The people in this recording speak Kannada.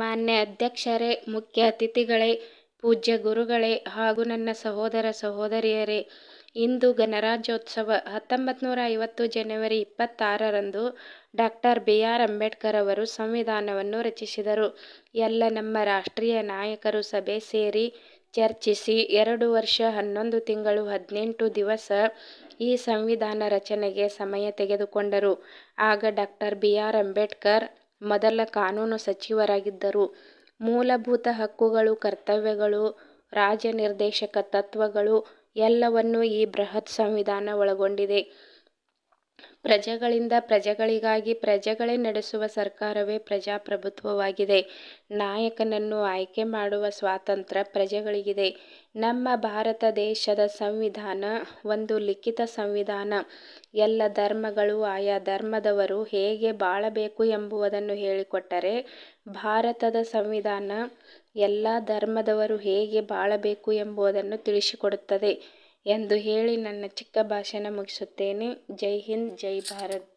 ಮಾನ್ಯ ಅಧ್ಯಕ್ಷರೇ ಮುಖ್ಯ ಅತಿಥಿಗಳೇ ಪೂಜ್ಯ ಗುರುಗಳೇ ಹಾಗೂ ನನ್ನ ಸಹೋದರ ಸಹೋದರಿಯರೇ ಇಂದು ಗಣರಾಜ್ಯೋತ್ಸವ ಹತ್ತೊಂಬತ್ತು ನೂರ ಐವತ್ತು ಜನವರಿ ಇಪ್ಪತ್ತಾರರಂದು ಡಾಕ್ಟರ್ ಬಿ ಆರ್ ಅಂಬೇಡ್ಕರ್ ಅವರು ಸಂವಿಧಾನವನ್ನು ರಚಿಸಿದರು ಎಲ್ಲ ನಮ್ಮ ರಾಷ್ಟ್ರೀಯ ನಾಯಕರು ಸಭೆ ಸೇರಿ ಚರ್ಚಿಸಿ ಎರಡು ವರ್ಷ ಹನ್ನೊಂದು ತಿಂಗಳು ಹದಿನೆಂಟು ದಿವಸ ಈ ಸಂವಿಧಾನ ರಚನೆಗೆ ಸಮಯ ತೆಗೆದುಕೊಂಡರು ಆಗ ಡಾಕ್ಟರ್ ಬಿ ಆರ್ ಅಂಬೇಡ್ಕರ್ ಮೊದಲ ಕಾನೂನು ಸಚಿವರಾಗಿದ್ದರು. ಮೂಲಭೂತ ಹಕ್ಕುಗಳು, ಕರ್ತವ್ಯಗಳು, ರಾಜ್ಯ ನಿರ್ದೇಶಕ ತತ್ವಗಳು ಎಲ್ಲವನ್ನೂ ಈ ಬೃಹತ್ ಸಂವಿಧಾನ ಒಳಗೊಂಡಿದೆ. ಪ್ರಜೆಗಳಿಂದ ಪ್ರಜೆಗಳಿಗಾಗಿ ಪ್ರಜೆಗಳೇ ನಡೆಸುವ ಸರ್ಕಾರವೇ ಪ್ರಜಾಪ್ರಭುತ್ವವಾಗಿದೆ. ನಾಯಕನನ್ನು ಆಯ್ಕೆ ಮಾಡುವ ಸ್ವಾತಂತ್ರ್ಯ ಪ್ರಜೆಗಳಿಗಿದೆ. ನಮ್ಮ ಭಾರತ ದೇಶದ ಸಂವಿಧಾನ ಒಂದು ಲಿಖಿತ ಸಂವಿಧಾನ. ಎಲ್ಲ ಧರ್ಮಗಳು ಆಯಾ ಧರ್ಮದವರು ಹೇಗೆ ಬಾಳಬೇಕು ಎಂಬುದನ್ನು ಹೇಳಿಕೊಟ್ಟರೆ, ಭಾರತದ ಸಂವಿಧಾನ ಎಲ್ಲ ಧರ್ಮದವರು ಹೇಗೆ ಬಾಳಬೇಕು ಎಂಬುದನ್ನು ತಿಳಿಸಿಕೊಡುತ್ತದೆ. ಎಂದು ಹೇಳಿ ನನ್ನ ಚಿಕ್ಕ ಭಾಷಣ ಮುಗಿಸುತ್ತೇನೆ ಜೈ ಹಿಂದ್ ಜೈ ಭಾರತ್